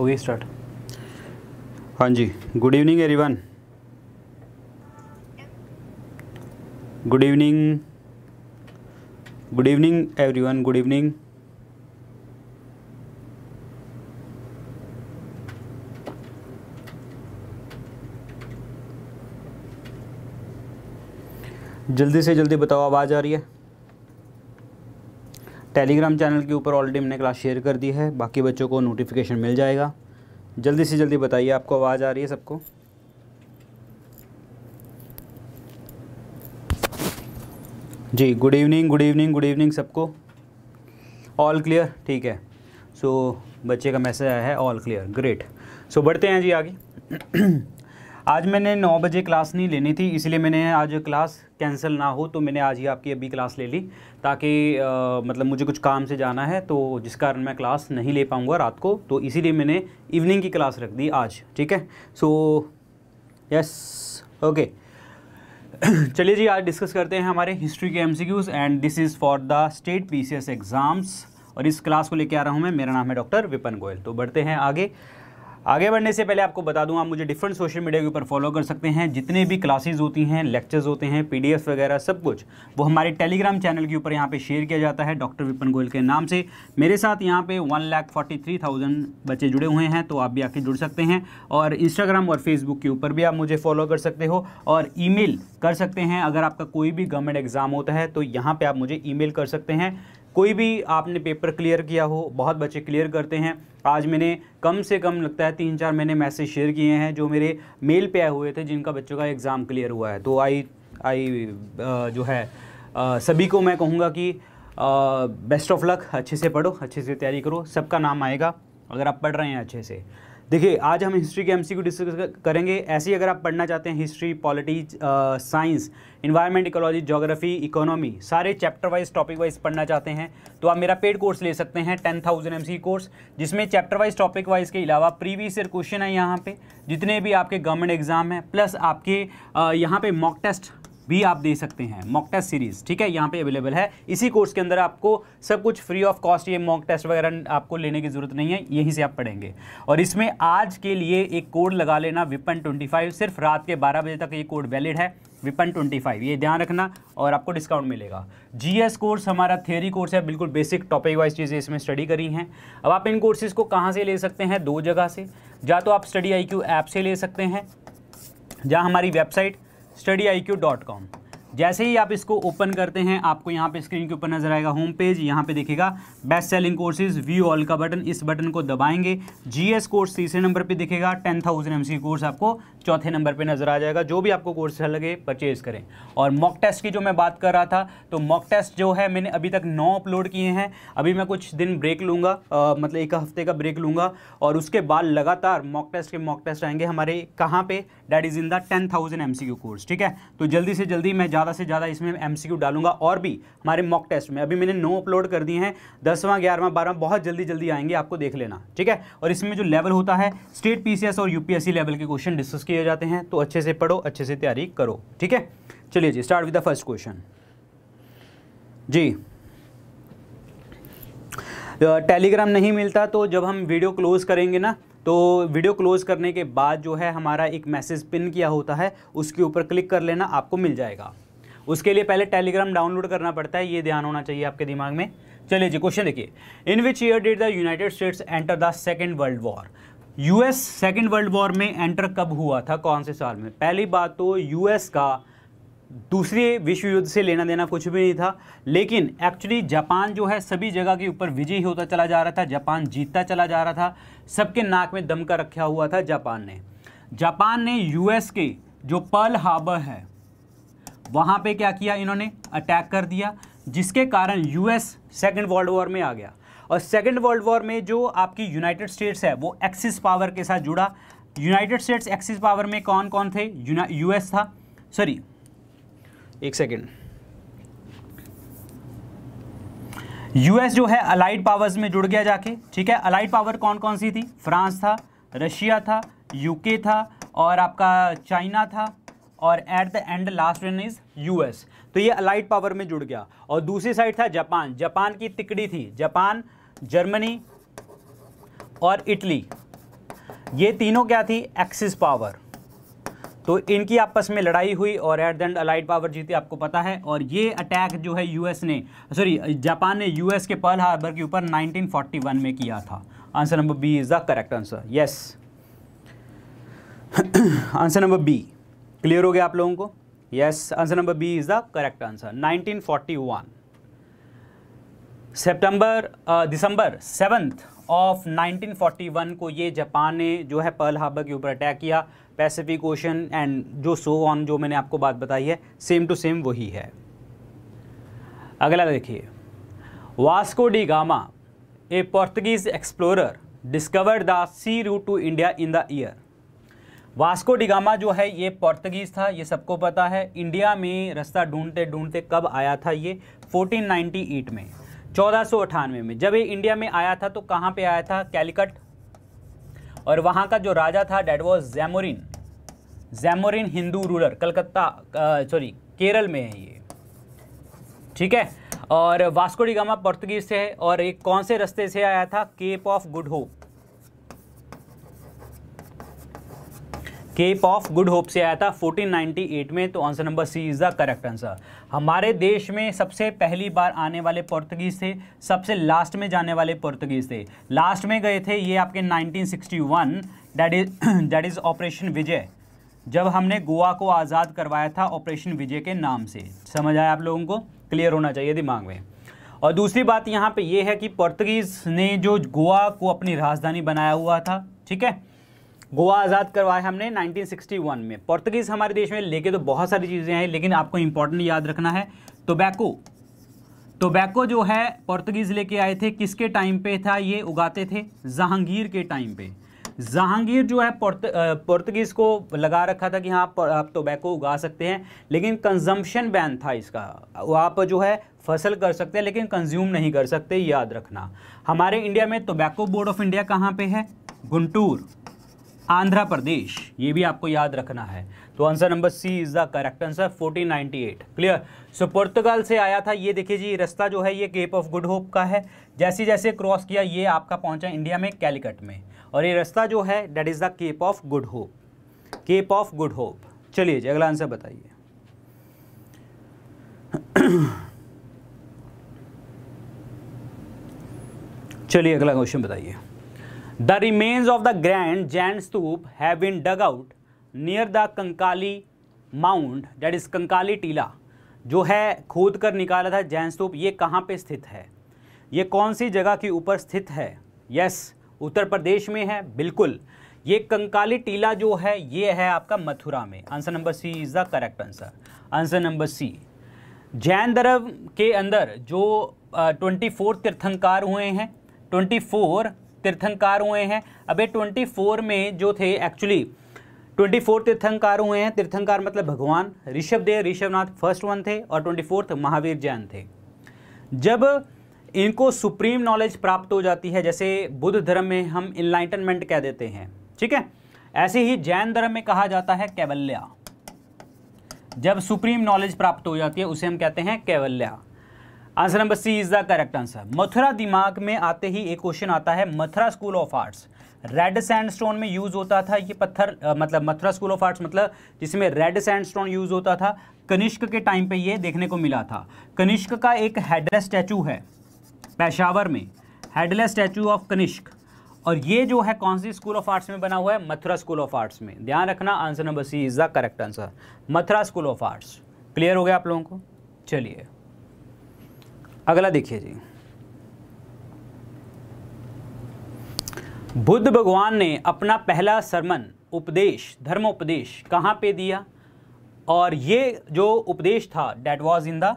हो गई स्टार्ट हाँ जी good evening everyone good evening good evening everyone good evening जल्दी से जल्दी बताओ आवाज़ आ रही है टेलीग्राम चैनल के ऊपर ऑलरेडी मैंने क्लास शेयर कर दी है बाकी बच्चों को नोटिफिकेशन मिल जाएगा जल्दी से जल्दी बताइए आपको आवाज़ आ रही है सबको जी good evening good evening good evening सबको ऑल क्लियर ठीक है सो so, बच्चे का मैसेज आया है ऑल क्लियर ग्रेट सो बढ़ते हैं जी आगे आज मैंने नौ बजे क्लास नहीं लेनी थी इसलिए मैंने आज क्लास कैंसिल ना हो तो मैंने आज ही आपकी अभी क्लास ले ली ताकि मतलब मुझे कुछ काम से जाना है तो जिस कारण मैं क्लास नहीं ले पाऊँगा रात को तो इसीलिए मैंने इवनिंग की क्लास रख दी आज ठीक है सो यस ओके चलिए जी आज डिस्कस करते हैं हमारे हिस्ट्री के M and this is for the state P exams और इस क्लास को लेके आ रहा हूँ मैं मेरा नाम है डॉक्टर विपन गोयल तो बढ़ते हैं आगे आगे बढ़ने से पहले आपको बता दूं आप मुझे डिफरेंट सोशल मीडिया के ऊपर फॉलो कर सकते हैं जितने भी क्लासेस होती हैं लेक्चर्स होते हैं पीडीएफ वगैरह सब कुछ वो हमारे टेलीग्राम चैनल के ऊपर यहाँ पे शेयर किया जाता है डॉक्टर विपन गोयल के नाम से मेरे साथ यहाँ पे one lakh forty three thousand बच्चे जुड़े हुए हैं तो आप भी आके जुड़ सकते हैं और इंस्टाग्राम और फेसबुक के ऊपर भी आप मुझे फॉलो कर सकते हो और ई कर सकते हैं अगर आपका कोई भी गवर्नमेंट एग्ज़ाम होता है तो यहाँ पर आप मुझे ई कर सकते हैं कोई भी आपने पेपर क्लियर किया हो बहुत बच्चे क्लियर करते हैं आज मैंने कम से कम लगता है तीन चार मैंने मैसेज शेयर किए हैं जो मेरे मेल पे आए हुए थे जिनका बच्चों का एग्ज़ाम क्लियर हुआ है तो आई आई जो है सभी को मैं कहूँगा कि बेस्ट ऑफ लक अच्छे से पढ़ो अच्छे से तैयारी करो सबका नाम आएगा अगर आप पढ़ रहे हैं अच्छे से देखिए आज हम हिस्ट्री के एमसीक्यू डिस्कस करेंगे ऐसी अगर आप पढ़ना चाहते हैं history polity science environment ecology geography economy सारे चैप्टर वाइज टॉपिक वाइज पढ़ना चाहते हैं तो आप मेरा पेड कोर्स ले सकते हैं टेन थाउजेंड एम कोर्स जिसमें चैप्टर वाइज टॉपिक वाइज के अलावा प्रीवियस ईयर क्वेश्चन है यहाँ पे जितने भी आपके गवर्नमेंट एग्जाम हैं प्लस आपके यहाँ पे मॉक टेस्ट भी आप दे सकते हैं मॉक टेस्ट सीरीज़ ठीक है यहाँ पे अवेलेबल है इसी कोर्स के अंदर आपको सब कुछ फ्री ऑफ कॉस्ट ये मॉक टेस्ट वगैरह आपको लेने की ज़रूरत नहीं है यहीं से आप पढ़ेंगे और इसमें आज के लिए एक कोड लगा लेना विपन ट्वेंटी फाइव सिर्फ रात के बारह बजे तक ये कोड वैलिड है विपन ट्वेंटी फाइव ये ध्यान रखना और आपको डिस्काउंट मिलेगा जी कोर्स हमारा थियरी कोर्स है बिल्कुल बेसिक टॉपिक वाइज चीज़ें इसमें स्टडी करी हैं अब आप इन कोर्सेज़ को कहाँ से ले सकते हैं दो जगह से या तो आप स्टडी आई क्यू ऐप से ले सकते हैं जहाँ हमारी वेबसाइट studyIQ.com. जैसे ही आप इसको ओपन करते हैं आपको यहाँ पे स्क्रीन के ऊपर नजर आएगा होम पेज यहाँ पे दिखेगा best selling courses view all का बटन इस बटन को दबाएंगे जीएस कोर्स तीसरे नंबर पे दिखेगा टेन थाउजेंड एम कोर्स आपको चौथे नंबर पे नजर आ जाएगा जो भी आपको कोर्स अच्छा लगे परचेज करें और मॉक टेस्ट की जो मैं बात कर रहा था तो मॉक टेस्ट जो है मैंने अभी तक नौ अपलोड किए हैं अभी मैं कुछ दिन ब्रेक लूँगा मतलब एक हफ्ते का ब्रेक लूँगा और उसके बाद लगातार मॉक टेस्ट के मॉक टेस्ट आएंगे हमारे कहाँ पर that is in the ten thousand M course ठीक है तो जल्दी से जल्दी मैं ज़्यादा से ज़्यादा इसमें एम डालूंगा और भी हमारे मॉक टेस्ट में अभी मैंने नो अपलोड कर दिए हैं दसवां ग्यारहवां बारहवां बहुत जल्दी जल्दी आएंगे आपको देख लेना ठीक है और इसमें जो लेवल होता है स्टेट पी और यू लेवल के क्वेश्चन डिस्कस किए जाते हैं तो अच्छे से पढ़ो अच्छे से तैयारी करो ठीक है चलिए जी start with the first question जी टेलीग्राम नहीं मिलता तो जब हम वीडियो क्लोज करेंगे ना तो वीडियो क्लोज करने के बाद जो है हमारा एक मैसेज पिन किया होता है उसके ऊपर क्लिक कर लेना आपको मिल जाएगा उसके लिए पहले टेलीग्राम डाउनलोड करना पड़ता है ये ध्यान होना चाहिए आपके दिमाग में चलिए जी क्वेश्चन देखिए in which year did the United States enter the second world war US second world war में एंटर कब हुआ था कौन से साल में पहली बात तो यूएस का दूसरे विश्व युद्ध से लेना देना कुछ भी नहीं था लेकिन एक्चुअली जापान जो है सभी जगह के ऊपर विजयी होता चला जा रहा था जापान जीतता चला जा रहा था सबके नाक में दम का रखा हुआ था जापान ने जापान ने यूएस के जो पर्ल हार्बर है वहाँ पे क्या किया इन्होंने अटैक कर दिया जिसके कारण यूएस सेकेंड वर्ल्ड वॉर में आ गया और सेकेंड वर्ल्ड वॉर में जो आपकी यूनाइटेड स्टेट्स है वो एक्सिस पावर के साथ जुड़ा यूनाइटेड स्टेट्स एक्सिस पावर में कौन कौन थे यूएस था सॉरी एक सेकेंड यूएस जो है अलाइड पावर्स में जुड़ गया जाके ठीक है अलाइड पावर कौन कौन सी थी फ्रांस था रशिया था यूके था और आपका चाइना था और at the end last one is US तो ये अलाइड पावर में जुड़ गया और दूसरी साइड था जापान जापान की तिकड़ी थी जापान जर्मनी और इटली ये तीनों क्या थी एक्सिस पावर तो इनकी आपस में लड़ाई हुई और at the end allied power जीती आपको पता है और ये अटैक जो है यूएस ने सॉरी जापान ने यूएस के पर्ल हार्बर के ऊपर 1941 में किया था answer number B is the correct answer yes answer number B clear हो गया आप लोगों को yes answer number B is the correct answer 1941 सितंबर दिसंबर सेवंथ ऑफ 1941 को ये जापान ने जो है पर्ल हार्बर के ऊपर अटैक किया पैसिफिक ओशन एंड जो सो ऑन जो मैंने आपको बात बताई है सेम टू सेम वही है अगला देखिए Vasco da Gama a Portuguese explorer discovered the sea route to India in the year Vasco da Gama जो है ये पोर्तगीज़ था ये सबको पता है इंडिया में रास्ता ढूंढते ढूंढते कब आया था ये 1498 में चौदह में जब ये इंडिया में आया था तो कहाँ पे आया था कैलिकट और वहाँ का जो राजा था that was Zamorin Zamorin Hindu ruler Calcutta sorry Kerala में है ये ठीक है और वास्को डिगामा पोर्तुगीज से है और एक कौन से रास्ते से आया था Cape of Good Hope Cape of Good Hope से आया था 1498 में तो answer number C is the correct answer हमारे देश में सबसे पहली बार आने वाले पुर्तगीज थे सबसे लास्ट में जाने वाले पुर्तगीज थे लास्ट में गए थे ये आपके 1961 that is that is operation Vijay जब हमने गोवा को आज़ाद करवाया था ऑपरेशन विजय के नाम से समझ आया आप लोगों को क्लियर होना चाहिए दिमाग में और दूसरी बात यहाँ पे ये है कि पुर्तगीज़ ने जो गोवा को अपनी राजधानी बनाया हुआ था ठीक है गोवा आज़ाद करवाया हमने 1961 में पोर्तुगीज़ हमारे देश में लेके तो बहुत सारी चीज़ें हैं लेकिन आपको इंपॉर्टेंट याद रखना है टोबैको टोबैको जो है पोर्तुगीज़ लेके आए थे किसके टाइम पे था ये उगाते थे जहांगीर के टाइम पे जहांगीर जो है पोर्तुगीज़ को लगा रखा था कि हाँ आप टोबैको उगा सकते हैं लेकिन कंजम्पशन बैन था इसका आप जो है फसल कर सकते हैं लेकिन कंज्यूम नहीं कर सकते याद रखना हमारे इंडिया में टोबैको बोर्ड ऑफ इंडिया कहाँ पे है गुंटूर आंध्र प्रदेश ये भी आपको याद रखना है तो answer number C is the correct answer 1498 clear so Portugal से आया था ये देखिए जी रास्ता जो है ये केप ऑफ गुड होप का है जैसे जैसे क्रॉस किया ये आपका पहुंचा इंडिया में कैलिकट में और ये रास्ता जो है that is the Cape of Good Hope Cape of Good Hope चलिए जी अगला आंसर बताइए चलिए अगला क्वेश्चन बताइए the remains of the grand Jain stupa have been dug out near the Kankali mount that is Kankali Tila जो है खोद कर निकाला था जैन स्तूप ये कहाँ पे स्थित है ये कौन सी जगह के ऊपर स्थित है यस उत्तर प्रदेश में है बिल्कुल ये कंकाली टीला जो है ये है आपका मथुरा में answer number C is the correct answer answer number C Jain धर्म के अंदर जो ट्वेंटी फोर तीर्थंकार हुए हैं ट्वेंटी फोर तीर्थंकार हुए हैं अबे 24 में जो थे एक्चुअली 24 तीर्थंकार हुए हैं तीर्थंकार मतलब भगवान ऋषभदेव ऋषभनाथ फर्स्ट वन थे और ट्वेंटी फोर्थ महावीर जैन थे जब इनको सुप्रीम नॉलेज प्राप्त हो जाती है जैसे बुद्ध धर्म में हम इनलाइटनमेंट कह देते हैं ठीक है ऐसे ही जैन धर्म में कहा जाता है कैवल्या जब सुप्रीम नॉलेज प्राप्त हो जाती है उसे हम कहते हैं Kaivalya answer number C is the correct answer Mathura दिमाग में आते ही एक क्वेश्चन आता है Mathura school of arts red sandstone में यूज़ होता था ये पत्थर आ, मतलब मथुरा स्कूल ऑफ आर्ट्स मतलब जिसमें रेड सैंडस्टोन यूज़ होता था कनिष्क के टाइम पे ये देखने को मिला था कनिष्क का एक हेडलेस स्टैचू है पेशावर में हेडलेस स्टैचू ऑफ कनिष्क और ये जो है कौन सी स्कूल ऑफ आर्ट्स में बना हुआ है मथुरा स्कूल ऑफ आर्ट्स में ध्यान रखना answer number C is the correct answer Mathura school of arts clear हो गया आप लोगों को चलिए अगला देखिए जी बुद्ध भगवान ने अपना पहला सरमन उपदेश धर्म उपदेश कहाँ पे दिया और ये जो उपदेश था that was in the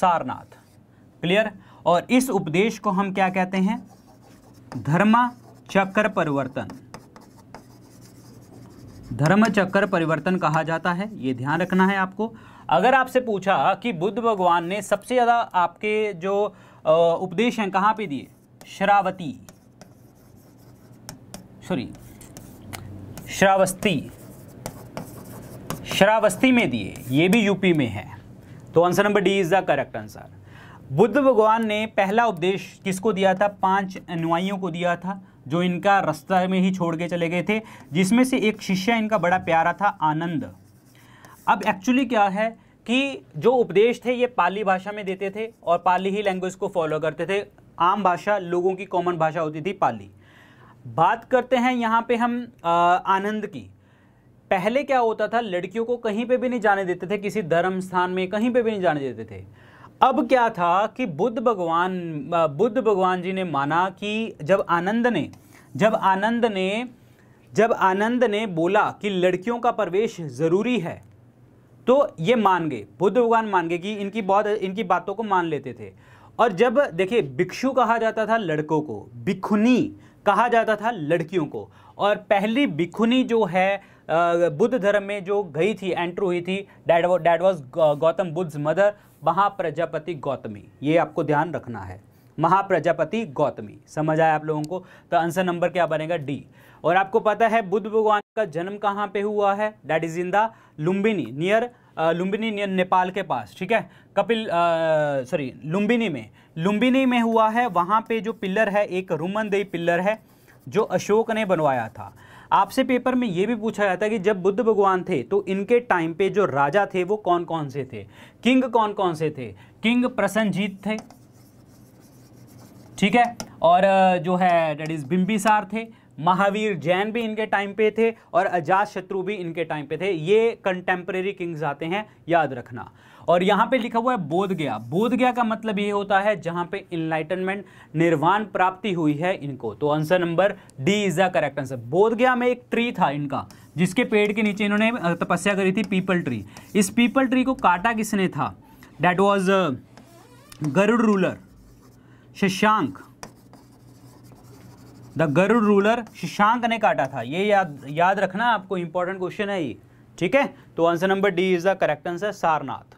Sarnath clear और इस उपदेश को हम क्या कहते हैं धर्मा चक्र परिवर्तन धर्म चक्र परिवर्तन कहा जाता है ये ध्यान रखना है आपको अगर आपसे पूछा कि बुद्ध भगवान ने सबसे ज़्यादा आपके जो उपदेश हैं कहाँ पे दिए शरावती सॉरी श्रावस्ती श्रावस्ती में दिए ये भी यूपी में है तो answer number D is the correct answer Buddha भगवान ने पहला उपदेश किसको दिया था पांच अनुयायियों को दिया था जो इनका रास्ता में ही छोड़ के चले गए थे जिसमें से एक शिष्य इनका बड़ा प्यारा था आनंद अब एक्चुअली क्या है कि जो उपदेश थे ये पाली भाषा में देते थे और पाली ही लैंग्वेज को फॉलो करते थे आम भाषा लोगों की कॉमन भाषा होती थी पाली बात करते हैं यहाँ पे हम आ, आनंद की पहले क्या होता था लड़कियों को कहीं पे भी नहीं जाने देते थे किसी धर्म स्थान में कहीं पे भी नहीं जाने देते थे अब क्या था कि बुद्ध भगवान बुद्ध भगवान जी ने माना कि जब आनंद ने जब आनंद ने जब आनंद ने बोला कि लड़कियों का प्रवेश ज़रूरी है तो ये मान गए बुद्ध भगवान मान गए कि इनकी बहुत इनकी बातों को मान लेते थे और जब देखिए भिक्षु कहा जाता था लड़कों को भिखुनी कहा जाता था लड़कियों को और पहली भिखुनी जो है बुद्ध धर्म में जो गई थी एंट्री हुई थी that that was Gautam Buddha mother Mahaprajapati Gautami ये आपको ध्यान रखना है महाप्रजापति गौतमी समझ आया आप लोगों को तो आंसर नंबर क्या बनेगा डी और आपको पता है बुद्ध भगवान का जन्म कहाँ पे हुआ है that is in the Lumbini near uh, Lumbini near Nepal के पास ठीक है कपिल सॉरी uh, लुम्बिनी में लुम्बिनी में हुआ है वहाँ पे जो पिल्लर है एक रुमनदेई पिल्लर है जो अशोक ने बनवाया था आपसे पेपर में ये भी पूछा जाता है कि जब बुद्ध भगवान थे तो इनके टाइम पे जो राजा थे वो कौन कौन से थे किंग कौन कौन से थे किंग प्रसन्नजीत थे ठीक है और uh, जो है डेट इज़ बिम्बिसार थे महावीर जैन भी इनके टाइम पे थे और अजात शत्रु भी इनके टाइम पे थे ये कंटेम्प्रेरी किंग्स आते हैं याद रखना और यहाँ पे लिखा हुआ है बोध गया बोध गया का मतलब ये होता है जहाँ पे इनलाइटनमेंट निर्वाण प्राप्ति हुई है इनको तो answer number D is the correct answer Bodh Gaya में एक ट्री था इनका जिसके पेड़ के नीचे इन्होंने तपस्या करी थी पीपल ट्री इस पीपल ट्री को काटा किसने था that was Garud ruler Shashank the Garud ruler Shashank ने काटा था ये याद याद रखना आपको इंपॉर्टेंट क्वेश्चन है ये ठीक है तो answer number D is the correct answer Sarnath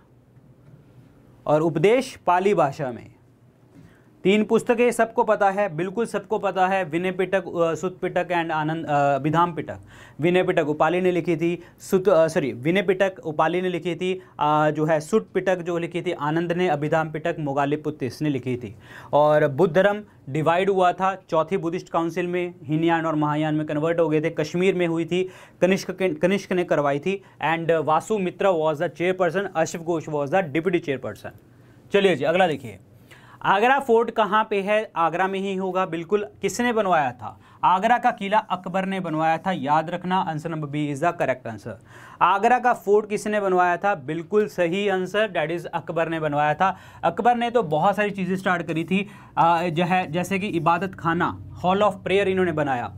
और उपदेश पाली भाषा में तीन पुस्तकें सबको पता है बिल्कुल सबको पता है विनय पिटक सुत पिटक एंड आनंद विधाम पिटक विनय पिटक उपाली ने लिखी थी सुत सॉरी विनय पिटक उपाली ने लिखी थी आ, जो है सुत पिटक जो लिखी थी आनंद ने अभिधाम पिटक पुत्र ने लिखी थी और बुद्ध धर्म डिवाइड हुआ था चौथी बुद्धिस्ट काउंसिल में हिनयान और महायान में कन्वर्ट हो गए थे कश्मीर में हुई थी कनिष्क कनिष्क ने करवाई थी and Vasumitra was the chairperson अश्व घोष वॉज द डिप्टी चेयरपर्सन चलिए जी अगला देखिए आगरा फोर्ट कहाँ पे है आगरा में ही होगा बिल्कुल किसने बनवाया था आगरा का किला अकबर ने बनवाया था याद रखना answer number B is the correct answer Agra का फोर्ट किसने बनवाया था बिल्कुल सही आंसर डैट इज़ अकबर ने बनवाया था अकबर ने तो बहुत सारी चीज़ें स्टार्ट करी थी जो है जैसे कि इबादत खाना हॉल ऑफ प्रेयर इन्होंने बनाया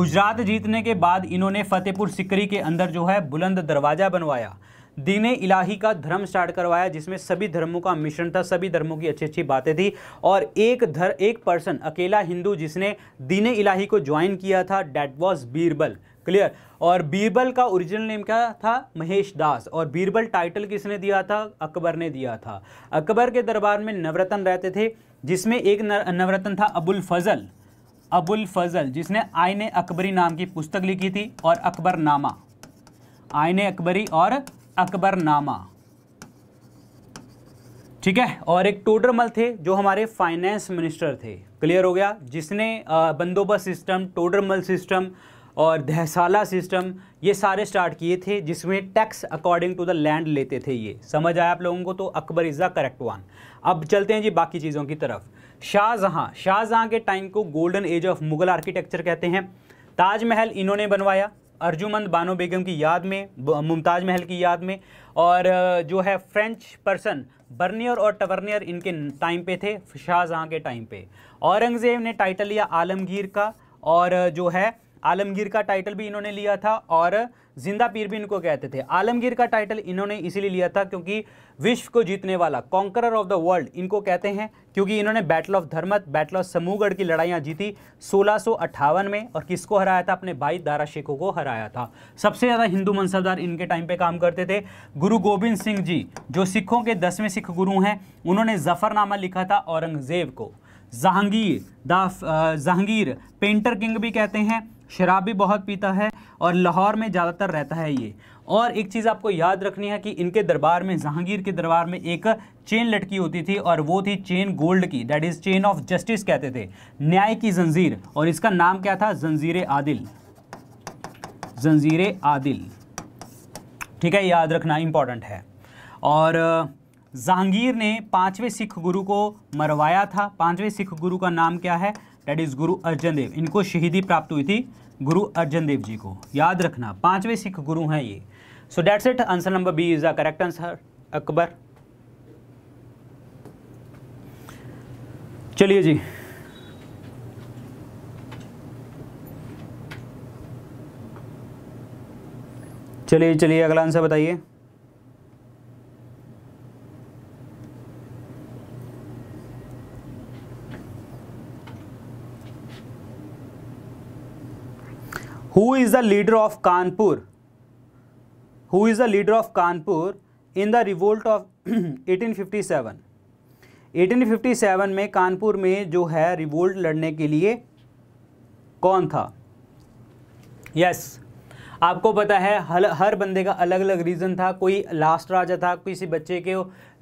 गुजरात जीतने के बाद इन्होंने फतेहपुर सिकरी के अंदर जो है बुलंद दरवाज़ा बनवाया दीन इलाही का धर्म स्टार्ट करवाया जिसमें सभी धर्मों का मिश्रण था सभी धर्मों की अच्छी अच्छी बातें थी और एक धर एक पर्सन अकेला हिंदू जिसने दीन इलाही को ज्वाइन किया था डैट वॉज बीरबल क्लियर और बीरबल का ओरिजिनल नेम क्या था महेश दास और बीरबल टाइटल किसने दिया था अकबर ने दिया था अकबर के दरबार में नवरत्न रहते थे जिसमें एक नवरत्न था अबुल फजल अबुल फजल जिसने आयने अकबरी नाम की पुस्तक लिखी थी और अकबर नामा आयने अकबरी और अकबरनामा ठीक है और एक टोडरमल थे जो हमारे फाइनेंस मिनिस्टर थे क्लियर हो गया जिसने बंदोबस्त सिस्टम टोडरमल सिस्टम और दहसाला सिस्टम ये सारे स्टार्ट किए थे जिसमें tax according to the land लेते थे ये समझ आया आप लोगों को तो Akbar is the correct one अब चलते हैं जी बाकी चीज़ों की तरफ शाहजहाँ शाहजहाँ के टाइम को golden age of Mughal architecture कहते हैं ताजमहल इन्होंने बनवाया अर्जुमंद बानो बेगम की याद में मुमताज़ महल की याद में और जो है फ्रेंच पर्सन बर्नियर और टवर्नियर इनके टाइम पे थे शाहजहाँ के टाइम पे औरंगज़ेब ने टाइटल लिया आलमगीर का और जो है आलमगीर का टाइटल भी इन्होंने लिया था और जिंदा पीर भी इनको कहते थे आलमगीर का टाइटल इन्होंने इसीलिए लिया था क्योंकि विश्व को जीतने वाला कॉन्करर ऑफ द वर्ल्ड इनको कहते हैं क्योंकि इन्होंने battle of Dharmat battle of Samugarh की लड़ाइयाँ जीती सोलह में और किसको हराया था अपने भाई दारा शेखों को हराया था सबसे ज़्यादा हिंदू मनसबदार इनके टाइम पर काम करते थे गुरु गोविंद सिंह जी जो सिखों के दसवें सिख गुरु हैं उन्होंने जफरनामा लिखा था औरंगजेब को Jahangir the Jahangir painter king भी कहते हैं शराब भी बहुत पीता है और लाहौर में ज़्यादातर रहता है ये और एक चीज़ आपको याद रखनी है कि इनके दरबार में जहांगीर के दरबार में एक चेन लटकी होती थी और वो थी चेन गोल्ड की that is chain of justice कहते थे न्याय की जंजीर और इसका नाम क्या था जंजीर आदिल जंजीर आदिल ठीक है याद रखना इम्पॉर्टेंट है और जहांगीर ने पांचवें सिख गुरु को मरवाया था पांचवें सिख गुरु का नाम क्या है डेट इज़ गुरु अर्जन देव इनको शहीदी प्राप्त हुई थी गुरु अर्जन देव जी को याद रखना पांचवे सिख गुरु हैं ये so that's it answer number B is the correct answer Akbar चलिए जी चलिए चलिए अगला आंसर बताइए who is the leader of Kanpur who is the leader of Kanpur in the revolt of 1857 1857 में कानपुर में जो है रिवोल्ट लड़ने के लिए कौन था यस yes, आपको पता है हर हर बंदे का अलग अलग रीज़न था कोई लास्ट राजा था किसी बच्चे के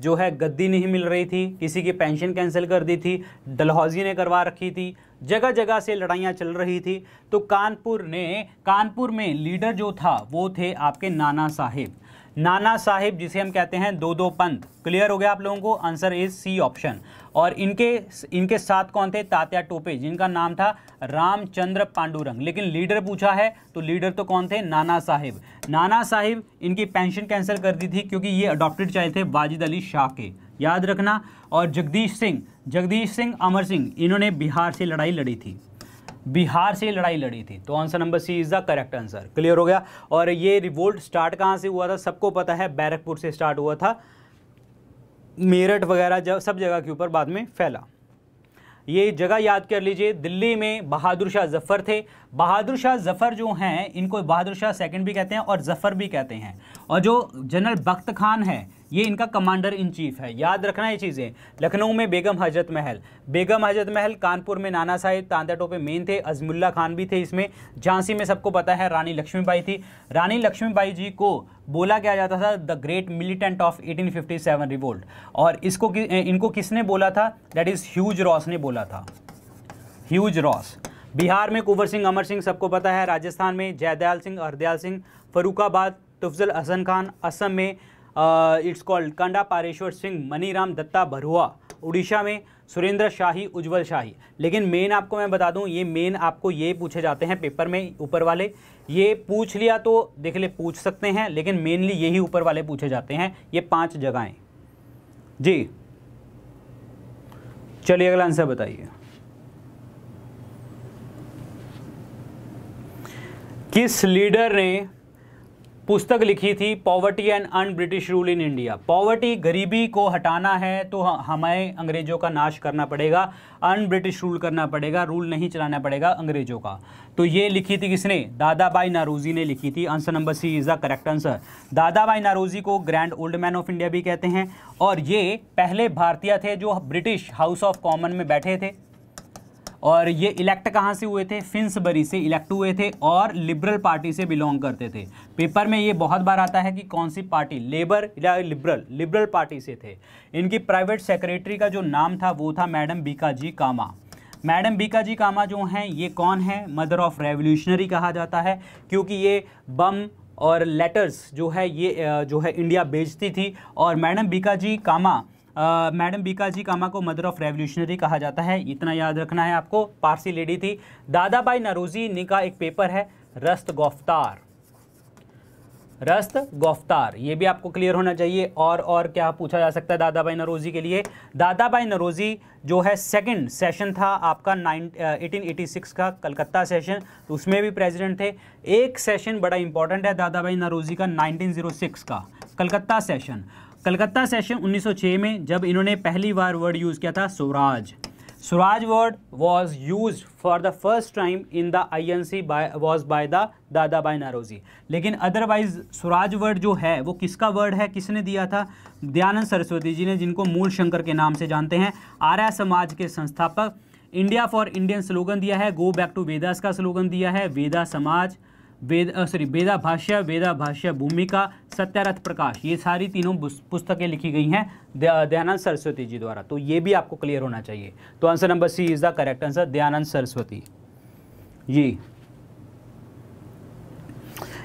जो है गद्दी नहीं मिल रही थी किसी की पेंशन कैंसिल कर दी थी डलहौजी ने करवा रखी थी जगह जगह से लड़ाइयाँ चल रही थी तो कानपुर ने कानपुर में लीडर जो था वो थे आपके नाना साहेब नाना साहेब जिसे हम कहते हैं दो दो पंत क्लियर हो गया आप लोगों को आंसर इज सी ऑप्शन और इनके इनके साथ कौन थे तात्या टोपे जिनका नाम था रामचंद्र पांडुरंग लेकिन लीडर पूछा है तो लीडर तो कौन थे नाना साहेब नाना साहिब इनकी पेंशन कैंसिल कर दी थी क्योंकि ये अडॉप्टेड चाहे थे वाजिद अली शाह के याद रखना और जगदीश सिंह जगदीश सिंह अमर सिंह इन्होंने बिहार से लड़ाई लड़ी थी बिहार से लड़ाई लड़ी थी तो answer number C is the correct answer clear हो गया और ये रिवोल्ट स्टार्ट कहाँ से हुआ था सबको पता है बैरकपुर से स्टार्ट हुआ था मेरठ वगैरह जब सब जगह के ऊपर बाद में फैला ये जगह याद कर लीजिए दिल्ली में बहादुर शाह जफ़र थे बहादुर शाह जफ़र जो हैं इनको बहादुर शाह सेकंड भी कहते हैं और जफ़र भी कहते हैं और जो जनरल बख्त खान है ये इनका कमांडर इन चीफ है याद रखना ये चीज़ें लखनऊ में बेगम हजरत महल बेगम हजरत महल कानपुर में नाना साहेब तांदा टोपे मेन थे अजमुल्ला खान भी थे इसमें झांसी में सबको पता है रानी लक्ष्मीबाई थी रानी लक्ष्मीबाई जी को बोला क्या जाता था the great militant of 1857 revolt और इसको कि, इनको किसने बोला था दैट इज़ ह्यूज रॉस ने बोला था ह्यूज रॉस बिहार में कुंवर सिंह अमर सिंह सबको पता है राजस्थान में जयदयाल सिंह हरदयाल सिंह फरूखाबाद तुफजल हसन खान असम में it's called Kandarpeshwar Singh Maniram Dutta Barua Orissa में सुरेंद्र शाही उज्जवल शाही लेकिन मेन आपको मैं बता दूं ये मेन आपको ये पूछे जाते हैं पेपर में ऊपर वाले ये पूछ लिया तो देख ले पूछ सकते हैं लेकिन मेनली यही ऊपर वाले पूछे जाते हैं ये पांच जगहें जी चलिए अगला आंसर बताइए किस लीडर ने पुस्तक लिखी थी poverty and un British rule in India poverty गरीबी को हटाना है तो हमें अंग्रेज़ों का नाश करना पड़ेगा अन ब्रिटिश रूल करना पड़ेगा रूल नहीं चलाना पड़ेगा अंग्रेज़ों का तो ये लिखी थी किसने दादाबाई नारोजी ने लिखी थी answer number C is the correct answer Dadabhai Naoroji को grand old man of India भी कहते हैं और ये पहले भारतीय थे जो ब्रिटिश हाउस ऑफ कॉमन में बैठे थे और ये इलेक्ट कहाँ से हुए थे फिंसबरी से इलेक्ट हुए थे और लिबरल पार्टी से बिलोंग करते थे पेपर में ये बहुत बार आता है कि कौन सी पार्टी लेबर या लिबरल लिबरल पार्टी से थे इनकी प्राइवेट सेक्रेटरी का जो नाम था वो था मैडम बीकाजी कामा मैडम बीकाजी कामा जो हैं ये कौन है मदर ऑफ़ रेवोल्यूशनरी कहा जाता है क्योंकि ये बम और लेटर्स जो है ये जो है इंडिया बेचती थी और madam Bhikaji Cama madam Bhikaji Cama को मदर ऑफ रेवोल्यूशनरी कहा जाता है इतना याद रखना है आपको पारसी लेडी थी दादा बाई नरोजी ने एक पेपर है रस्त गफ्तार रस्त गफ्तार ये भी आपको क्लियर होना चाहिए और और क्या पूछा जा सकता है दादा भाई नरोजी के लिए दादा भाई नरोजी जो है सेकंड सेशन था आपका नाइन एटीन एटी सिक्स का कलकत्ता सेशन तो उसमें भी प्रेसिडेंट थे एक सेशन बड़ा इंपॉर्टेंट है दादा भाई नरोजी का नाइनटीन जीरो सिक्स का कलकत्ता सेशन कलकत्ता सेशन 1906 में जब इन्होंने पहली बार वर्ड यूज़ किया था swaraj swaraj word was use for the first time in the I N C was by the Dadabhai Naoroji लेकिन अदरवाइज स्वराज वर्ड जो है वो किसका वर्ड है किसने दिया था दयानंद सरस्वती जी ने जिनको मूल शंकर के नाम से जानते हैं आर्या समाज के संस्थापक इंडिया फॉर इंडियन स्लोगन दिया है गो बैक टू वेदास का स्लोगन दिया है वेदा समाज वेद सॉरी वेदा भाष्य वेदा भाष्य भूमिका सत्यारथ प्रकाश ये सारी तीनों पुस्तकें लिखी गई हैं दयानंद सरस्वती जी द्वारा तो ये भी आपको क्लियर होना चाहिए तो answer number C is the correct answer Dayanand Saraswati ji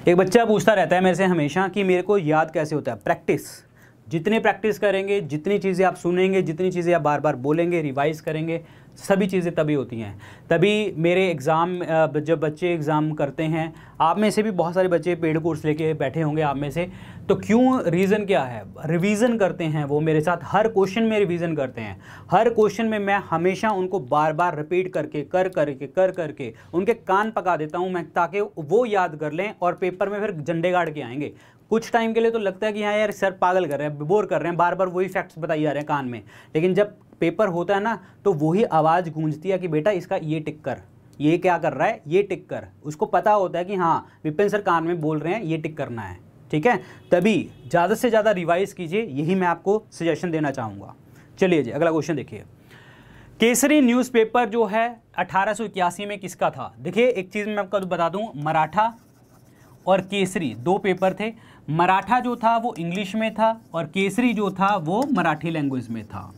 एक बच्चा पूछता रहता है मेरे से हमेशा कि मेरे को याद कैसे होता है प्रैक्टिस जितने प्रैक्टिस करेंगे जितनी चीज़ें आप सुनेंगे जितनी चीज़ें आप बार बार बोलेंगे रिवाइज करेंगे सभी चीज़ें तभी होती हैं तभी मेरे एग्ज़ाम जब बच्चे एग्ज़ाम करते हैं आप में से भी बहुत सारे बच्चे पेड कोर्स लेके बैठे होंगे आप में से तो क्यों रीज़न क्या है रिवीजन करते हैं वो मेरे साथ हर क्वेश्चन में रिवीजन करते हैं हर क्वेश्चन में मैं हमेशा उनको बार बार रिपीट करके कर करके कर करके उनके कान पका देता हूँ मैं ताकि वो याद कर लें और पेपर में फिर झंडे गाड़ के आएंगे कुछ टाइम के लिए तो लगता है कि हाँ यार सर पागल कर रहे हैं बोर कर रहे हैं बार बार वही फैक्ट्स बताई जा रहे हैं कान में लेकिन जब पेपर होता है ना तो वही आवाज़ गूंजती है कि बेटा इसका ये टिक कर ये क्या कर रहा है ये टिक कर उसको पता होता है कि हाँ विपिन सर कान में बोल रहे हैं ये टिक करना है ठीक है तभी ज़्यादा से ज़्यादा रिवाइज कीजिए यही मैं आपको सजेशन देना चाहूँगा चलिए जी अगला क्वेश्चन देखिए केसरी न्यूज़पेपर जो है अठारह में किसका था देखिए एक चीज़ मैं आपको बता दूँ मराठा और केसरी दो पेपर थे मराठा जो था वो इंग्लिश में था और केसरी जो था वो मराठी लैंग्वेज में था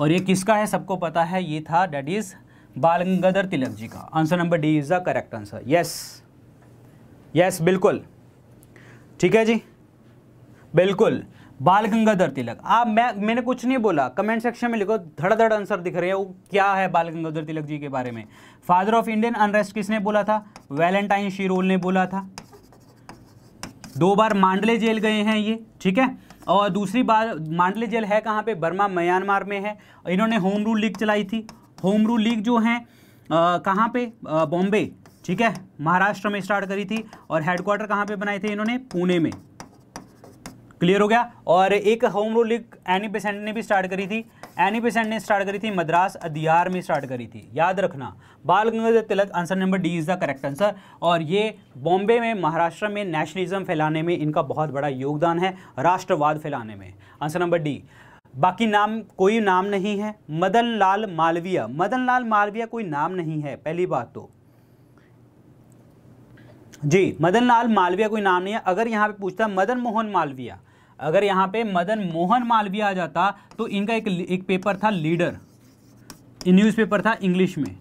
और ये किसका है सबको पता है ये था डेट इज़ बाल गंगाधर तिलक जी का answer number D is the correct answer yes yes बिल्कुल ठीक है जी बिल्कुल बाल गंगाधर तिलक आप मैं मैंने कुछ नहीं बोला कमेंट सेक्शन में लिखो धड़ आंसर दिख रहे हो क्या है बाल गंगाधर तिलक जी के बारे में फादर ऑफ इंडियन अनरेस्ट किसने बोला था वैलेंटाइन शिरोल ने बोला था दो बार मांडले जेल गए हैं ये ठीक है और दूसरी बार मांडले जेल है कहाँ पे बर्मा म्यांमार में है इन्होंने होम रूल लीग चलाई थी होम रूल लीग जो है कहाँ पे बॉम्बे ठीक है महाराष्ट्र में स्टार्ट करी थी और हेडक्वार्टर कहाँ पे बनाए थे इन्होंने पुणे में क्लियर हो गया और एक home rule league Annie Besant ने भी स्टार्ट करी थी एनी बेसेंट ने स्टार्ट करी थी मद्रास अदियार में स्टार्ट करी थी याद रखना Bal Gangadhar Tilak answer number D is the correct answer और ये बॉम्बे में महाराष्ट्र में नेशनलिज्म फैलाने में इनका बहुत बड़ा योगदान है राष्ट्रवाद फैलाने में आंसर नंबर डी बाकी नाम कोई नाम नहीं है मदन लाल मालविया मदन लाल मालविया कोई नाम नहीं है पहली बात तो जी मदन लाल मालविया कोई नाम नहीं है अगर यहाँ पे पूछता मदन मोहन मालविया अगर यहाँ पे मदन मोहन मालवीय आ जाता तो इनका एक एक पेपर था लीडर न्यूज़पेपर था इंग्लिश में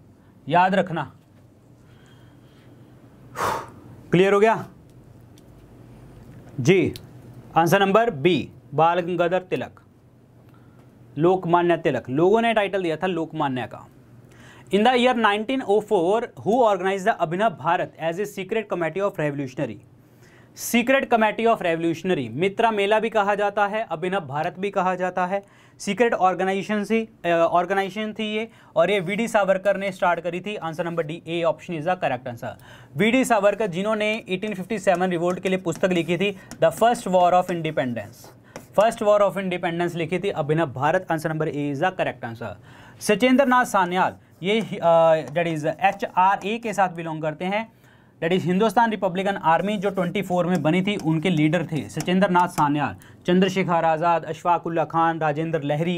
याद रखना क्लियर हो गया जी आंसर नंबर बी बाल गंगाधर तिलक लोकमान्य तिलक लोगों ने टाइटल दिया था लोकमान्य का in the year 1904 who organise the Abhinav Bharat as a secret committee of revolutionary secret committee of revolutionary Mitra Mela भी कहा जाता है अभिनव भारत भी कहा जाता है सीक्रेट ऑर्गेनाइजेशन थी ऑर्गेनाइजेशन थी ये और ये वीडी सावरकर ने स्टार्ट करी थी answer number D A option is the correct answer VD Savarkar जिन्होंने 1857 रिवोल्ट के लिए पुस्तक लिखी थी the first war of independence first war of independence लिखी थी Abhinav Bharat answer number A is the correct answer Sachindra Nath Sanyal ये that is H R A के साथ बिलोंग करते हैं that is Hindustan republican army जो 24 में बनी थी उनके लीडर थे सचेंद्र नाथ सान्याल चंद्रशेखर आज़ाद अशफाकुल्ला खान राजेंद्र लहरी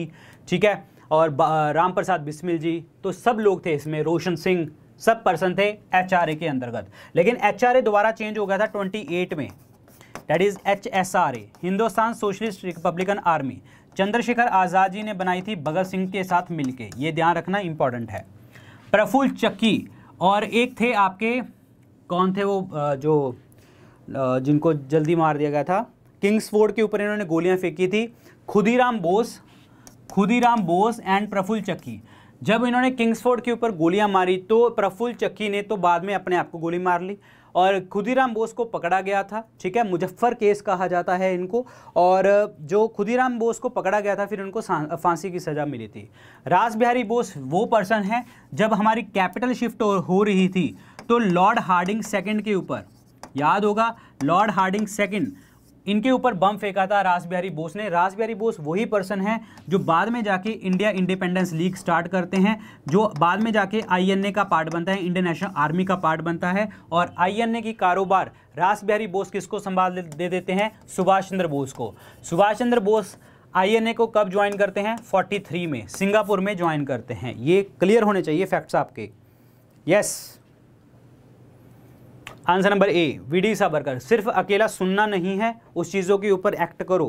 ठीक है और राम प्रसाद बिस्मिल जी तो सब लोग थे इसमें रोशन सिंह सब पर्सन थे एच के अंतर्गत लेकिन एच दोबारा चेंज हो गया था ट्वेंटी में that is H S R A Hindustan socialist republican army Chandrashekhar Azad ji ने बनाई थी भगत सिंह के साथ मिलके ये ध्यान रखना इंपॉर्टेंट है प्रफुल्ल चक्की और एक थे आपके कौन थे वो जो जिनको जल्दी मार दिया गया था किंग्स फोर्ड के ऊपर इन्होंने गोलियां फेंकी थी खुदीराम बोस खुदीराम बोस एंड प्रफुल चक्की जब इन्होंने किंग्स फोर्ड के ऊपर गोलियां मारी तो प्रफुल चक्की ने तो बाद में अपने आप को गोली मार ली और खुदीराम बोस को पकड़ा गया था ठीक है मुजफ्फर केस कहा जाता है इनको और जो खुदीराम बोस को पकड़ा गया था फिर उनको फांसी की सज़ा मिली थी राज बिहारी बोस वो पर्सन है जब हमारी कैपिटल शिफ्ट हो रही थी तो लॉर्ड हार्डिंग सेकंड के ऊपर याद होगा लॉर्ड हार्डिंग सेकंड इनके ऊपर बम फेंका था रास बिहारी बोस ने रास बिहारी बोस वही पर्सन है जो बाद में जाके इंडिया इंडिपेंडेंस लीग स्टार्ट करते हैं जो बाद में जाके आईएनए का पार्ट बनता है इंडियन नेशनल आर्मी का पार्ट बनता है और आईएनए की कारोबार रास बिहारी बोस किसको संभाल दे देते हैं सुभाष चंद्र बोस को सुभाष चंद्र बोस आईएनए को कब ज्वाइन करते हैं फोर्टी में सिंगापुर में ज्वाइन करते हैं ये क्लियर होने चाहिए फैक्ट्स आपके yes yes. Answer number A D Savarkar सिर्फ अकेला सुनना नहीं है उस चीज़ों के ऊपर एक्ट करो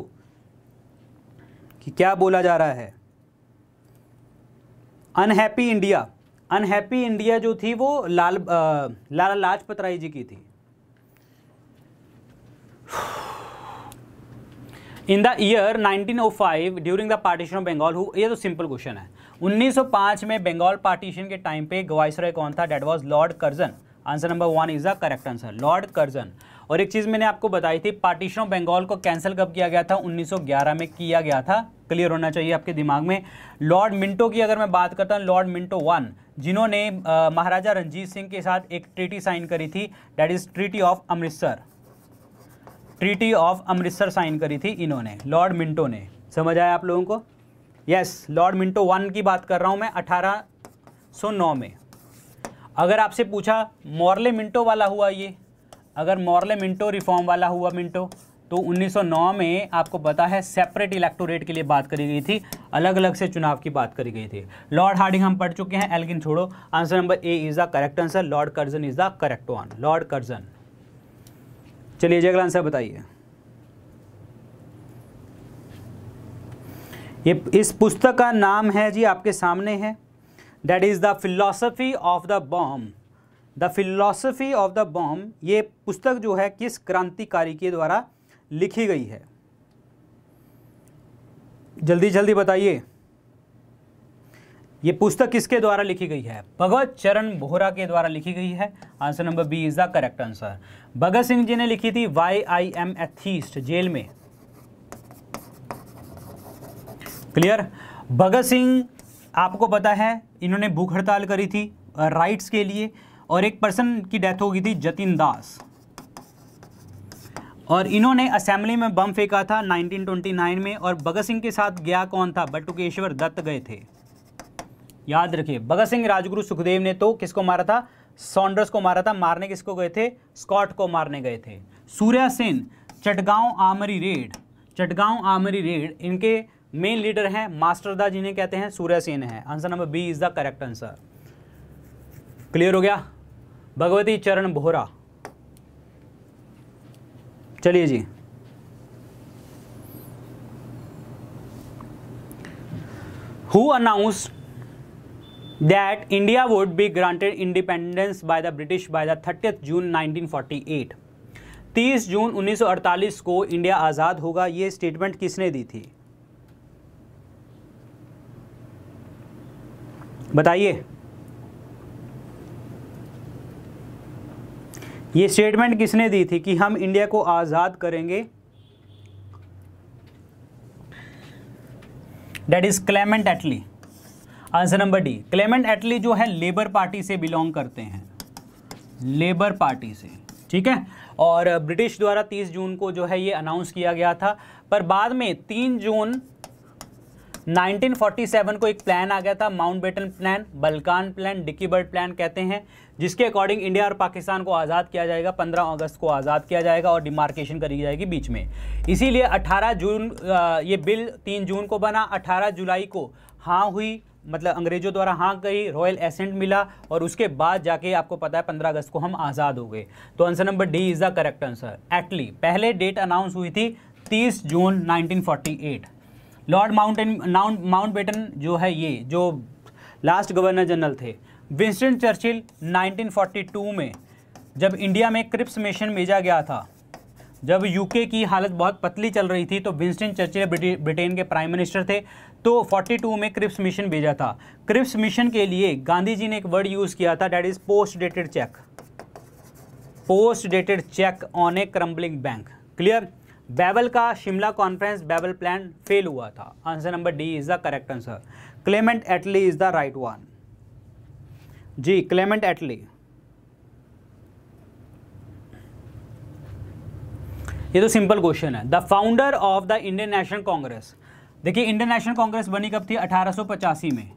कि क्या बोला जा रहा है अनहैप्पी इंडिया अनहैप्पी इंडिया जो थी वो लाल लाला लाजपत राय जी की थी in the year 1905 during the partition of Bengal who ये तो सिंपल क्वेश्चन है 1905 में बंगाल पार्टीशन के टाइम पे गवाइसराय कौन था that was Lord Curzon answer number one is the correct answer Lord Curzon और एक चीज़ मैंने आपको बताई थी पार्टीशन ऑफ बंगाल को कैंसिल कब किया गया था 1911 में किया गया था क्लियर होना चाहिए आपके दिमाग में लॉर्ड मिंटो की अगर मैं बात करता हूँ लॉर्ड मिंटो वन जिन्होंने महाराजा रंजीत सिंह के साथ एक ट्रीटी साइन करी थी that is treaty of Amritsar treaty of Amritsar sign करी थी इन्होंने लॉर्ड मिंटो ने समझ आया आप लोगों को यस लॉर्ड मिंटो वन की बात कर रहा हूँ मैं अठारह में अगर आपसे पूछा मॉर्ले मिंटो वाला हुआ ये अगर मॉर्ले मिंटो रिफॉर्म वाला हुआ मिंटो तो 1909 में आपको पता है सेपरेट इलेक्टोरेट के लिए बात करी गई थी अलग अलग से चुनाव की बात करी गई थी लॉर्ड हार्डिंग हम पढ़ चुके हैं एल्गिन छोड़ो answer number A is the correct answer Lord Curzon is the correct one Lord Curzon चलिए जी अगला आंसर बताइए ये इस पुस्तक का नाम है जी आपके सामने है that is the philosophy of the bomb the philosophy of the bomb ये पुस्तक जो है किस क्रांतिकारी के द्वारा लिखी गई है जल्दी जल्दी बताइए ये पुस्तक किसके द्वारा लिखी गई है भगवत चरण बोहरा के द्वारा लिखी गई है answer number B is the correct answer Bhagat Singh ji ने लिखी थी why I am atheist jail में क्लियर भगत सिंह आपको पता है इन्होंने भूख हड़ताल करी थी राइट्स के लिए और एक पर्सन की डेथ हो गई थी जतिन दास और इन्होंने असेंबली में बम फेंका था 1929 में और भगत सिंह के साथ गया कौन था बटुकेश्वर दत्त गए थे याद रखिए भगत सिंह राजगुरु सुखदेव ने तो किसको मारा था सॉन्डर्स को मारा था मारने किसको गए थे स्कॉट को मारने गए थे Surya Sen Chittagong armoury raid Chittagong armoury raid इनके मेन लीडर हैं मास्टरदा जिन्हें कहते हैं सूर्य सेन है answer number B is the correct answer clear हो गया भगवती चरण बोहरा चलिए जी who announce that India would be granted independence by the British by the thirty June 1948. 30 जून 1948 को इंडिया आज़ाद होगा ये स्टेटमेंट किसने दी थी बताइए ये स्टेटमेंट किसने दी थी कि हम इंडिया को आज़ाद करेंगे that is Clement Attlee answer number D Clement Attlee जो है लेबर पार्टी से बिलोंग करते हैं लेबर पार्टी से ठीक है और ब्रिटिश uh, द्वारा 30 जून को जो है ये अनाउंस किया गया था पर बाद में 3 जून 1947 को एक प्लान आ गया था Mountbatten plan Balkan plan bird plan कहते हैं जिसके अकॉर्डिंग इंडिया और पाकिस्तान को आज़ाद किया जाएगा 15 अगस्त को आज़ाद किया जाएगा और डिमार्केशन करी जाएगी बीच में इसीलिए 18 जून ये बिल 3 जून को बना 18 जुलाई को हाँ हुई मतलब अंग्रेजों द्वारा हाँ कही रॉयल एसेंट मिला और उसके बाद जाके आपको पता है पंद्रह अगस्त को हम आज़ाद हो गए तो answer number D is the correct answer Attlee पहले डेट अनाउंस हुई थी तीस जून nineteen Lord mountain Mountbatten जो है ये जो लास्ट गवर्नर जनरल थे विंस्टन चर्चिल 1942 में जब इंडिया में क्रिप्स मिशन भेजा गया था जब यूके की हालत बहुत पतली चल रही थी तो विंस्टन चर्चिल ब्रिटेन के प्राइम मिनिस्टर थे तो 42 में क्रिप्स मिशन भेजा था क्रिप्स मिशन के लिए गांधी जी ने एक वर्ड यूज़ किया था that is post dated cheque post dated cheque on a crumbling bank clear Wavell का Shimla conference Wavell plan fail हुआ था answer number D is the correct answer Clement Attlee is the right one जी Clement Attlee ये तो simple question है the founder of the Indian National Congress देखिए Indian National Congress बनी कब थी अठारह में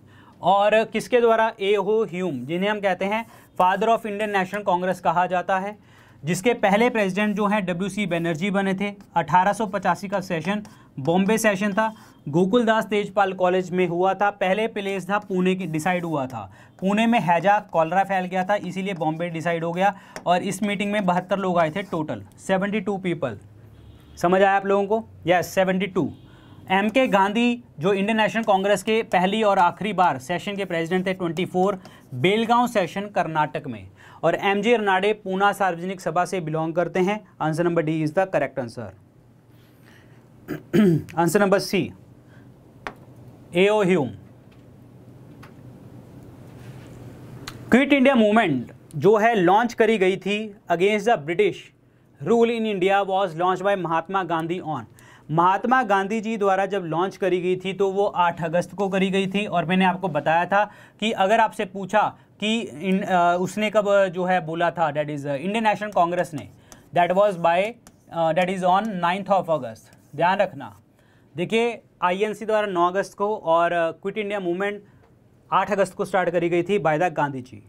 और किसके द्वारा ए हो ह्यूम जिन्हें हम कहते हैं father of Indian National Congress कहा जाता है जिसके पहले प्रेसिडेंट जो हैं डब्ल्यू सी बनर्जी बने थे अठारह का सेशन बॉम्बे सेशन था गोकुलदास तेजपाल कॉलेज में हुआ था पहले प्लेस था पुणे की डिसाइड हुआ था पुणे में हैजा कॉलरा फैल गया था इसीलिए बॉम्बे डिसाइड हो गया और इस मीटिंग में बहत्तर लोग आए थे टोटल 72 पीपल समझ आया आप लोगों को यस सेवेंटी टू एम के गांधी जो इंडियन नेशनल कांग्रेस के पहली और आखिरी बार सेशन के प्रेसिडेंट थे 24 बेलगांव सेशन कर्नाटक में और एम जे रनाडे पूना सार्वजनिक सभा से बिलोंग करते हैं answer number D is the correct answer answer number C A O Hume quit India movement जो है लॉन्च करी गई थी against the British rule in India was launch by Mahatma Gandhi on Mahatma Gandhi ji द्वारा जब लॉन्च करी गई थी तो वो 8 अगस्त को करी गई थी और मैंने आपको बताया था कि अगर आपसे पूछा कि इन, आ, उसने कब जो है बोला था that is Indian National Congress ने that was by that is on ninth of August ध्यान रखना देखिए आईएनसी द्वारा 9 अगस्त को और क्विट इंडिया मूवमेंट 8 अगस्त को स्टार्ट करी गई थी by the Gandhi ji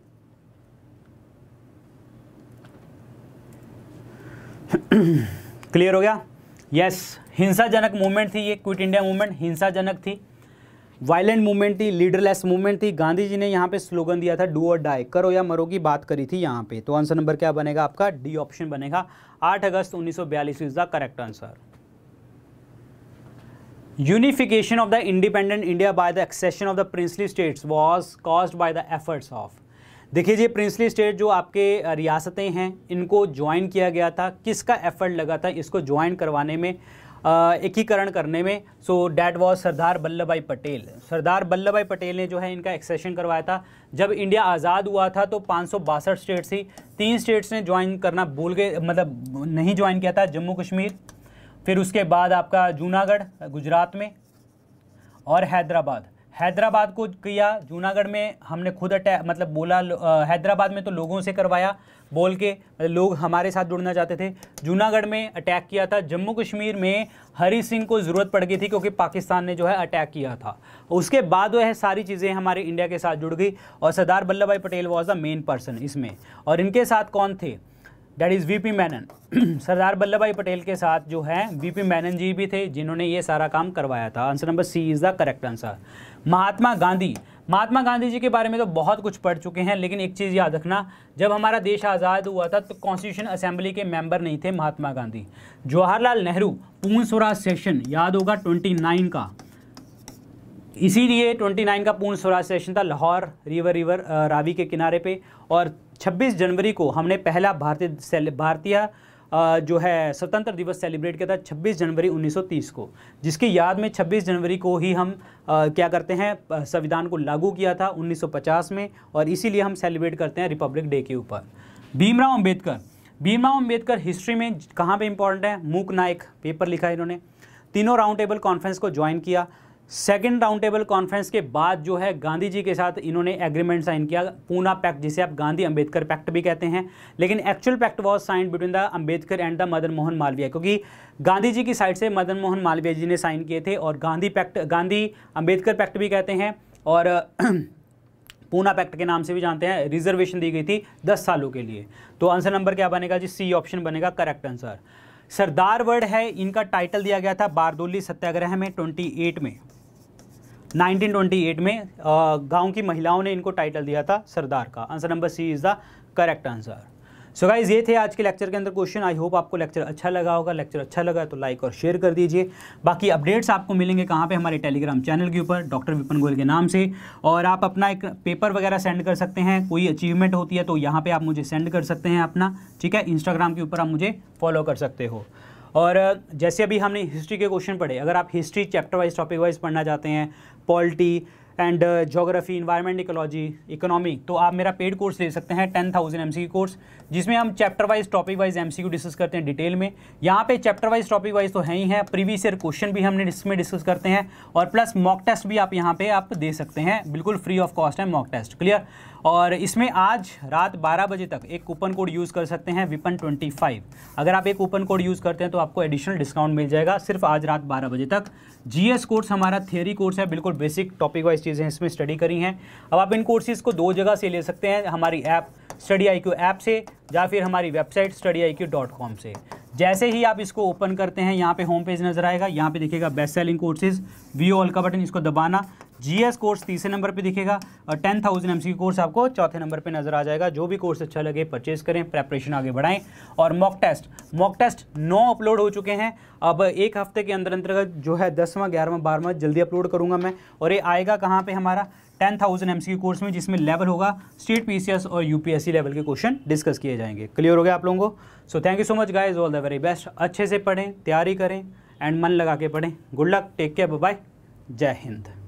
clear हो गया यस yes, हिंसाजनक मूवमेंट थी ये क्विट इंडिया मूवमेंट हिंसाजनक थी वायलेंट मूवमेंट थी लीडरलेस मूवमेंट थी गांधी जी ने यहाँ पे स्लोगन दिया था डू और डाई करो या मरो की बात करी थी यहाँ पे तो आंसर नंबर क्या बनेगा आपका डी ऑप्शन बनेगा 8 अगस्त 1942 is the correct answer unification of the independent India by the accession of the princely states was cause by the efforts of देखिए जी प्रिंसली स्टेट जो आपके रियासतें हैं इनको ज्वाइन किया गया था किसका एफर्ट लगा था इसको ज्वाइन करवाने में एकीकरण करने में so that was Sardar Vallabhbhai Patel Sardar Vallabhbhai Patel ने जो है इनका एक्सेशन करवाया था जब इंडिया आज़ाद हुआ था तो पाँच स्टेट्स थी तीन स्टेट्स ने ज्वाइन करना भूल गए मतलब नहीं ज्वाइन किया था जम्मू कश्मीर फिर उसके बाद आपका जूनागढ़ गुजरात में और हैदराबाद हैदराबाद को किया जूनागढ़ में हमने खुद अटैक मतलब बोला हैदराबाद में तो लोगों से करवाया बोल के मतलब लोग हमारे साथ जुड़ना चाहते थे जूनागढ़ में अटैक किया था जम्मू कश्मीर में हरी सिंह को ज़रूरत पड़ गई थी क्योंकि पाकिस्तान ने जो है अटैक किया था उसके बाद वह सारी चीज़ें हमारे इंडिया के साथ जुड़ गई और Sardar Vallabhbhai Patel was the main person इसमें और इनके साथ कौन थे that is V P Menon Sardar Vallabhbhai Patel के साथ जो है वीपी मैनन जी भी थे जिन्होंने ये सारा काम करवाया था answer number C is the correct answer Mahatma Gandhi Mahatma Gandhi ji के बारे में तो बहुत कुछ पढ़ चुके हैं लेकिन एक चीज़ याद रखना जब हमारा देश आज़ाद हुआ था तो कॉन्स्टिट्यूशन असेंबली के मेंबर नहीं थे महात्मा गांधी जवाहरलाल नेहरू पूर्ण स्वराज सेशन याद होगा ट्वेंटी नाइन का इसीलिए 29 का पूर्ण स्वराज सेशन था लाहौर रिवर रिवर रावी के किनारे पे और 26 जनवरी को हमने पहला भारतीय भारतीय जो है स्वतंत्र दिवस सेलिब्रेट किया था 26 जनवरी 1930 को जिसकी याद में 26 जनवरी को ही हम क्या करते हैं संविधान को लागू किया था 1950 में और इसीलिए हम सेलिब्रेट करते हैं रिपब्लिक डे के ऊपर भीमराव अंबेडकर भीमराव अंबेडकर हिस्ट्री में कहाँ पे इंपॉर्टेंट है मूक नायक पेपर लिखा है इन्होंने तीनों राउंड टेबल कॉन्फ्रेंस को ज्वाइन किया सेकेंड राउंड टेबल कॉन्फ्रेंस के बाद जो है गांधी जी के साथ इन्होंने एग्रीमेंट साइन किया पूना पैक्ट जिसे आप गांधी अंबेडकर पैक्ट भी कहते हैं लेकिन actual pact was sign between the Ambedkar and the Madan Mohan Malaviya क्योंकि गांधी जी की साइड से मदन मोहन मालवीय जी ने साइन किए थे और गांधी पैक्ट गांधी अम्बेडकर पैक्ट भी कहते हैं और पूना पैक्ट के नाम से भी जानते हैं रिजर्वेशन दी गई थी दस सालों के लिए तो आंसर नंबर क्या बनेगा जी सी ऑप्शन बनेगा करेक्ट आंसर सरदार वर्ड है इनका टाइटल दिया गया था बारदोली सत्याग्रह में एट में 1928 में गांव की महिलाओं ने इनको टाइटल दिया था सरदार का answer number C is the correct answer so guys ये थे आज के लेक्चर के अंदर क्वेश्चन आई होप आपको लेक्चर अच्छा लगा होगा लेक्चर अच्छा लगा तो लाइक और शेयर कर दीजिए बाकी अपडेट्स आपको मिलेंगे कहाँ पे हमारे टेलीग्राम चैनल के ऊपर डॉक्टर विपन गोयल के नाम से और आप अपना एक पेपर वगैरह सेंड कर सकते हैं कोई अचीवमेंट होती है तो यहाँ पर आप मुझे सेंड कर सकते हैं अपना ठीक है इंस्टाग्राम के ऊपर आप मुझे फॉलो कर सकते हो और जैसे अभी हमने हिस्ट्री के क्वेश्चन पढ़े अगर आप history chapter wise topic wise पढ़ना चाहते हैं poultry and geography environment ecology economy तो आप मेरा पेड कोर्स ले सकते हैं ten thousand M C course जिसमें हम chapter wise topic wise M C discuss करते हैं डिटेल में यहाँ पे चैप्टर वाइज टॉपिक वाइज तो है ही है प्रीवियस ईयर क्वेश्चन भी हमने इसमें डिस्कस करते हैं और प्लस मॉक टेस्ट भी आप यहाँ पर आप दे सकते हैं बिल्कुल फ्री ऑफ कॉस्ट है मॉक टेस्ट क्लियर और इसमें आज रात 12 बजे तक एक कूपन कोड यूज़ कर सकते हैं विपन 25 अगर आप एक कूपन कोड यूज़ करते हैं तो आपको एडिशनल डिस्काउंट मिल जाएगा सिर्फ आज रात 12 बजे तक जीएस कोर्स हमारा थियरी कोर्स है बिल्कुल बेसिक टॉपिक वाइज चीज़ें इसमें स्टडी करी हैं अब आप इन कोर्सेज़ को दो जगह से ले सकते हैं हमारी app study I Q app से या फिर हमारी website study I Q dot com से जैसे ही आप इसको ओपन करते हैं यहाँ पे होम पेज नज़र आएगा यहाँ पे देखिएगा best selling courses view all का बटन इसको दबाना जीएस कोर्स तीसरे नंबर पे दिखेगा और टेन थाउजेंड एम कोर्स आपको चौथे नंबर पे नजर आ जाएगा जो भी कोर्स अच्छा लगे परचेज करें प्रेपरेशन आगे बढ़ाएं और मॉक टेस्ट मॉक टेस्ट नौ अपलोड हो चुके हैं अब एक हफ्ते के अंदर अंतर्गत जो है दसवां ग्यारहवां बारहवा जल्दी अपलोड करूँगा मैं और ये आएगा कहाँ पर हमारा टेन थाउजेंड एम कोर्स में जिसमें लेवल होगा स्टेट पी और यू लेवल के क्वेश्चन डिस्कस किए जाएंगे क्लियर हो गया आप लोगों को so thank you so much guys all the very best अच्छे से पढ़ें तैयारी करें एंड मन लगा के पढ़ें good luck take care bye Jai Hind